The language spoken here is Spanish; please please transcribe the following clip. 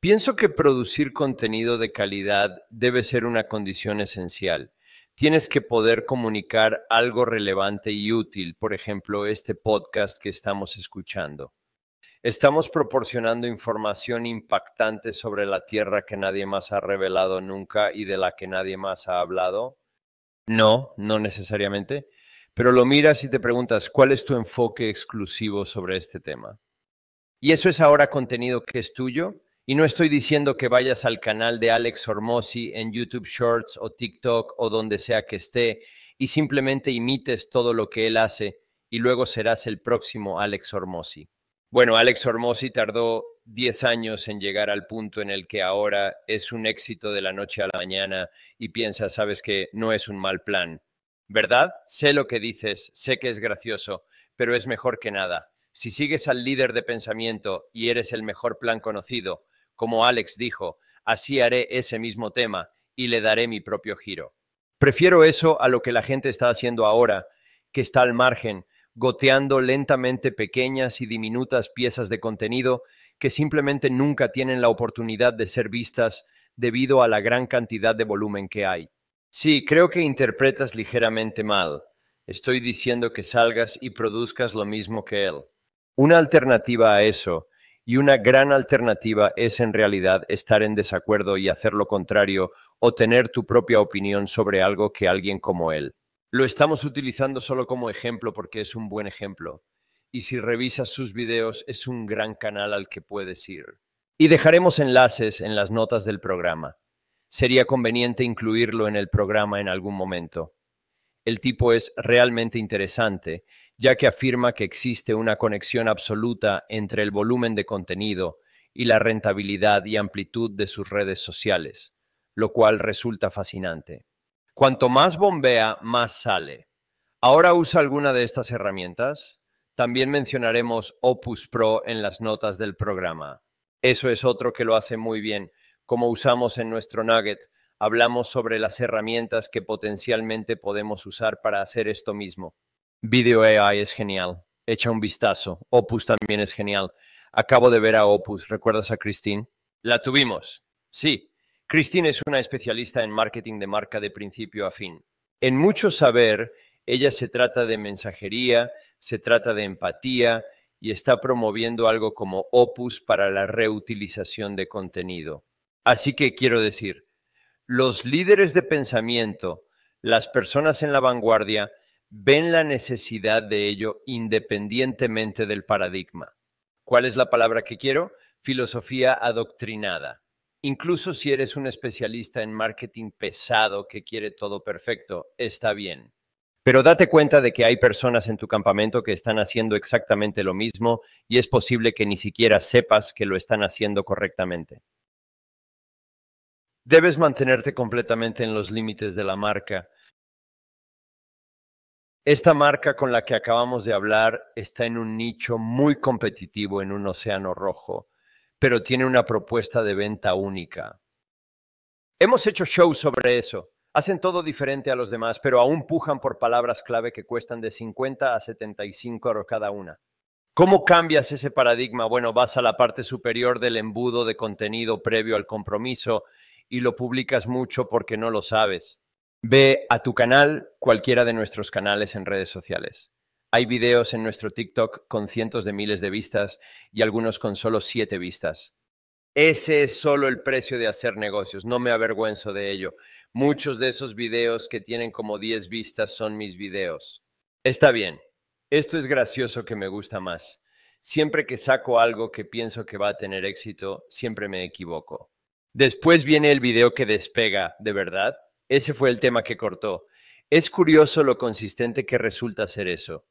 Pienso que producir contenido de calidad debe ser una condición esencial. Tienes que poder comunicar algo relevante y útil, por ejemplo, este podcast que estamos escuchando. Estamos proporcionando información impactante sobre la Tierra que nadie más ha revelado nunca y de la que nadie más ha hablado. No, no necesariamente, pero lo miras y te preguntas, ¿cuál es tu enfoque exclusivo sobre este tema? ¿Y eso es ahora contenido que es tuyo? Y no estoy diciendo que vayas al canal de Alex Hormozzi en YouTube Shorts o TikTok o donde sea que esté y simplemente imites todo lo que él hace y luego serás el próximo Alex Hormozzi. Bueno, Alex Hormozzi tardó 10 años en llegar al punto en el que ahora es un éxito de la noche a la mañana y piensa, sabes que no es un mal plan. ¿Verdad? Sé lo que dices, sé que es gracioso, pero es mejor que nada. Si sigues al líder de pensamiento y eres el mejor plan conocido, como Alex dijo, así haré ese mismo tema y le daré mi propio giro. Prefiero eso a lo que la gente está haciendo ahora, que está al margen, goteando lentamente pequeñas y diminutas piezas de contenido que simplemente nunca tienen la oportunidad de ser vistas debido a la gran cantidad de volumen que hay. Sí, creo que interpretas ligeramente mal. Estoy diciendo que salgas y produzcas lo mismo que él. Una alternativa a eso y una gran alternativa es en realidad estar en desacuerdo y hacer lo contrario o tener tu propia opinión sobre algo que alguien como él. Lo estamos utilizando solo como ejemplo porque es un buen ejemplo. Y si revisas sus videos es un gran canal al que puedes ir. Y dejaremos enlaces en las notas del programa. Sería conveniente incluirlo en el programa en algún momento el tipo es realmente interesante, ya que afirma que existe una conexión absoluta entre el volumen de contenido y la rentabilidad y amplitud de sus redes sociales, lo cual resulta fascinante. Cuanto más bombea, más sale. Ahora usa alguna de estas herramientas. También mencionaremos Opus Pro en las notas del programa. Eso es otro que lo hace muy bien, como usamos en nuestro nugget hablamos sobre las herramientas que potencialmente podemos usar para hacer esto mismo. Video AI es genial. Echa un vistazo. Opus también es genial. Acabo de ver a Opus. ¿Recuerdas a Christine? La tuvimos. Sí. Christine es una especialista en marketing de marca de principio a fin. En mucho saber, ella se trata de mensajería, se trata de empatía y está promoviendo algo como Opus para la reutilización de contenido. Así que quiero decir, los líderes de pensamiento, las personas en la vanguardia, ven la necesidad de ello independientemente del paradigma. ¿Cuál es la palabra que quiero? Filosofía adoctrinada. Incluso si eres un especialista en marketing pesado que quiere todo perfecto, está bien. Pero date cuenta de que hay personas en tu campamento que están haciendo exactamente lo mismo y es posible que ni siquiera sepas que lo están haciendo correctamente debes mantenerte completamente en los límites de la marca. Esta marca con la que acabamos de hablar está en un nicho muy competitivo en un océano rojo, pero tiene una propuesta de venta única. Hemos hecho shows sobre eso. Hacen todo diferente a los demás, pero aún pujan por palabras clave que cuestan de 50 a 75 euros cada una. ¿Cómo cambias ese paradigma? Bueno, vas a la parte superior del embudo de contenido previo al compromiso y lo publicas mucho porque no lo sabes. Ve a tu canal, cualquiera de nuestros canales en redes sociales. Hay videos en nuestro TikTok con cientos de miles de vistas y algunos con solo siete vistas. Ese es solo el precio de hacer negocios, no me avergüenzo de ello. Muchos de esos videos que tienen como 10 vistas son mis videos. Está bien, esto es gracioso que me gusta más. Siempre que saco algo que pienso que va a tener éxito, siempre me equivoco. Después viene el video que despega, de verdad. Ese fue el tema que cortó. Es curioso lo consistente que resulta ser eso.